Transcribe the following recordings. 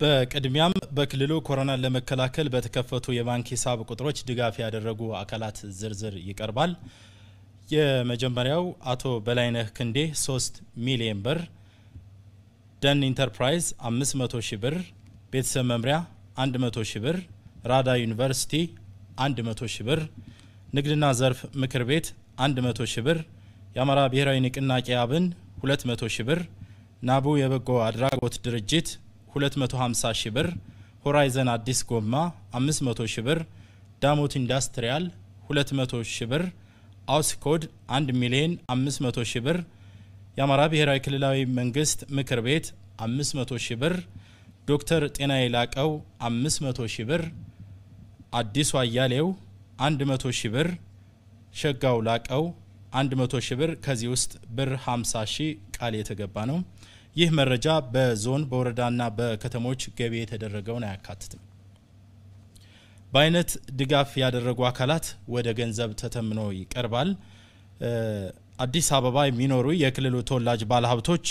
በቅድሚያም በክልሉ ኮሮናን ለመከላከል በተከፈቱ የባንክ ሂሳብ ቁጥሮች ድጋፍ ያደረጉ አካላት ዝርዝር ይቀርባል። የመጀመሪያው አቶ በላይነህ ክንዴ 3 ሚሊዮን ብር፣ ደን ኢንተርፕራይዝ 500 ሺ ብር፣ ቤተሰብ መምሪያ 100 ሺ ብር፣ ራዳ ዩኒቨርሲቲ 100 ሺ ብር፣ ንግድና ዘርፍ ምክር ቤት 100 ሺ ብር፣ የአማራ ብሔራዊ ንቅናቄ አብን 200 ሺ ብር፣ ናቡ የበጎ አድራጎት ድርጅት 250 ሺህ ብር፣ ሆራይዘን አዲስ ጎማ 500 ሺህ ብር፣ ዳሞት ኢንዳስትሪያል 200 ሺህ ብር፣ አውስ ኮድ 1 ሚሊዮን 500 ሺህ ብር፣ የአማራ ብሔራዊ ክልላዊ መንግስት ምክር ቤት 500 ሺህ ብር፣ ዶክተር ጤና የላቀው 500 ሺህ ብር፣ አዲሱ አያሌው 100 ሺህ ብር፣ ሸጋው ላቀው 100 ሺህ ብር ከዚህ ውስጥ ብር 50 ሺህ ቃል የተገባ ነው። ይህ መረጃ በዞን በወረዳና በከተሞች ገቢ የተደረገውን አያካትትም። በአይነት ድጋፍ ያደረጉ አካላት ወደ ገንዘብ ተተምኖ ይቀርባል። አዲስ አበባ የሚኖሩ የክልሉ ተወላጅ ባለሀብቶች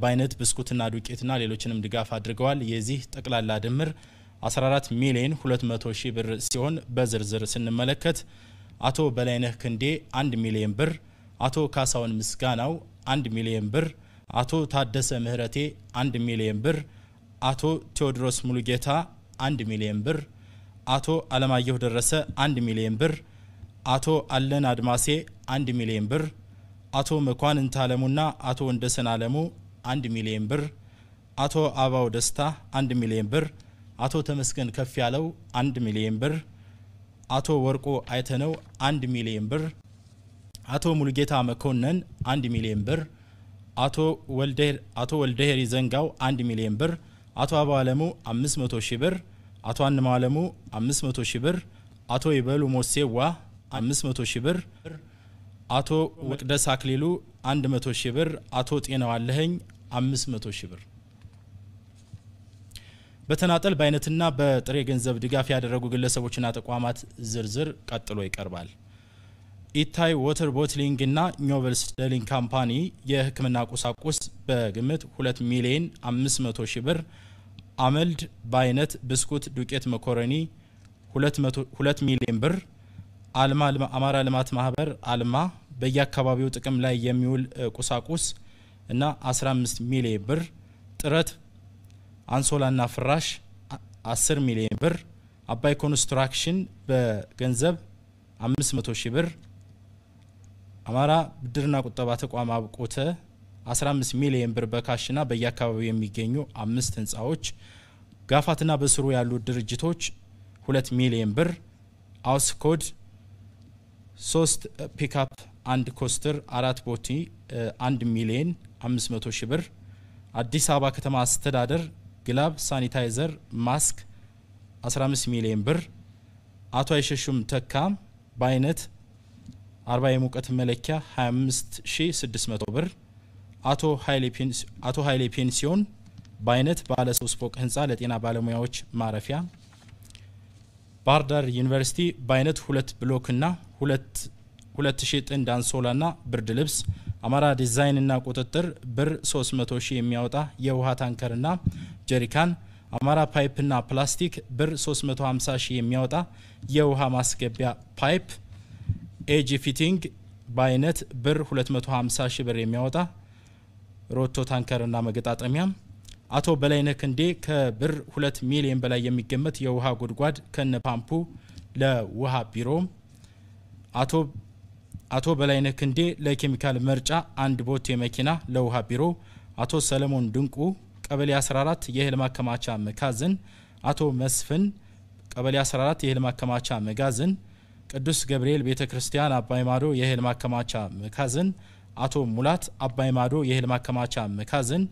በአይነት ብስኩትና ዱቄትና ሌሎችንም ድጋፍ አድርገዋል። የዚህ ጠቅላላ ድምር 14 ሚሊዮን 200 ሺህ ብር ሲሆን በዝርዝር ስንመለከት አቶ በላይነህ ክንዴ 1 ሚሊዮን ብር፣ አቶ ካሳውን ምስጋናው 1 ሚሊዮን ብር አቶ ታደሰ ምህረቴ 1 ሚሊዮን ብር፣ አቶ ቴዎድሮስ ሙሉጌታ 1 ሚሊዮን ብር፣ አቶ አለማየሁ ደረሰ 1 ሚሊዮን ብር፣ አቶ አለን አድማሴ 1 ሚሊዮን ብር፣ አቶ መኳንንት አለሙና አቶ ወንደሰን አለሙ 1 ሚሊዮን ብር፣ አቶ አባው ደስታ 1 ሚሊዮን ብር፣ አቶ ተመስገን ከፍ ያለው 1 ሚሊዮን ብር፣ አቶ ወርቆ አይተነው 1 ሚሊዮን ብር፣ አቶ ሙሉጌታ መኮንን 1 ሚሊዮን ብር አቶ ወልደሄሪ ዘንጋው 1 ሚሊዮን ብር፣ አቶ አባ አለሙ 500 ሺህ ብር፣ አቶ አንማው አለሙ 500 ሺህ ብር፣ አቶ ይበሉ ሞሴዋ 500 ሺህ ብር፣ አቶ ወቅደስ አክሊሉ 100 ሺህ ብር፣ አቶ ጤናው አለኸኝ 500 ሺህ ብር። በተናጠል በአይነትና በጥሬ ገንዘብ ድጋፍ ያደረጉ ግለሰቦችና ተቋማት ዝርዝር ቀጥሎ ይቀርባል። ኢታይ ወተር ቦትሊንግ እና ኖቨልስ ደሊንግ ካምፓኒ የህክምና ቁሳቁስ በግምት 2 ሚሊዮን 500 ሺህ ብር፣ አመልድ በአይነት ብስኩት፣ ዱቄት፣ መኮረኒ 2 ሚሊዮን ብር፣ አልማ አማራ ልማት ማህበር አልማ በየአካባቢው ጥቅም ላይ የሚውል ቁሳቁስ እና 15 ሚሊዮን ብር፣ ጥረት አንሶላና ፍራሽ 10 ሚሊዮን ብር፣ አባይ ኮንስትራክሽን በገንዘብ 500 ሺህ ብር አማራ ብድርና ቁጠባ ተቋም አብቆተ 15 ሚሊዮን ብር በካሽና በየአካባቢው የሚገኙ አምስት ህንፃዎች ጋፋትና በስሩ ያሉ ድርጅቶች 2 ሚሊዮን ብር አውስ ኮድ 3 ፒካፕ አንድ ኮስተር አራት ቦቲ 1 ሚሊዮን 500 ሺህ ብር አዲስ አበባ ከተማ አስተዳደር ግላብ ሳኒታይዘር ማስክ 15 ሚሊዮን ብር አቶ አይሸሹም ተካም በአይነት 40 የሙቀት መለኪያ 25600 ብር። አቶ ኃይሌ ፔንሲዮን በአይነት ባለ ሶስት ፎቅ ህንፃ ለጤና ባለሙያዎች ማረፊያ። ባህር ዳር ዩኒቨርሲቲ በአይነት ሁለት ብሎክና ሁለት ሁለት ሺህ ጥንድ አንሶላና ብርድ ልብስ አማራ ዲዛይንና ቁጥጥር ብር 300 ሺህ የሚያወጣ የውሃ ታንከርና ጀሪካን አማራ ፓይፕና ፕላስቲክ ብር 350 ሺህ የሚያወጣ የውሃ ማስገቢያ ፓይፕ ኤጂ ፊቲንግ በአይነት ብር 250 ሺ ብር የሚያወጣ ሮቶ ታንከርና መገጣጠሚያ፣ አቶ በላይነህ ክንዴ ከብር 2 ሚሊዮን በላይ የሚገመት የውሃ ጉድጓድ ከነ ፓምፑ ለውሃ ቢሮ፣ አቶ አቶ በላይነህ ክንዴ ለኬሚካል መርጫ አንድ ቦቴ መኪና ለውሃ ቢሮ፣ አቶ ሰለሞን ድንቁ ቀበሌ 14 የእህል ማከማቻ መጋዘን፣ አቶ መስፍን ቀበሌ 14 የእህል ማከማቻ መጋዘን ቅዱስ ገብርኤል ቤተ ክርስቲያን አባይ ማዶ የእህል ማከማቻ መካዝን፣ አቶ ሙላት አባይ ማዶ የእህል ማከማቻ መካዝን፣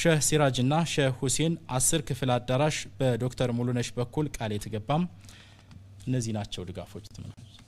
ሼህ ሲራጅና ሼህ ሁሴን አስር ክፍል አዳራሽ በዶክተር ሙሉነሽ በኩል ቃል የተገባም እነዚህ ናቸው ድጋፎች።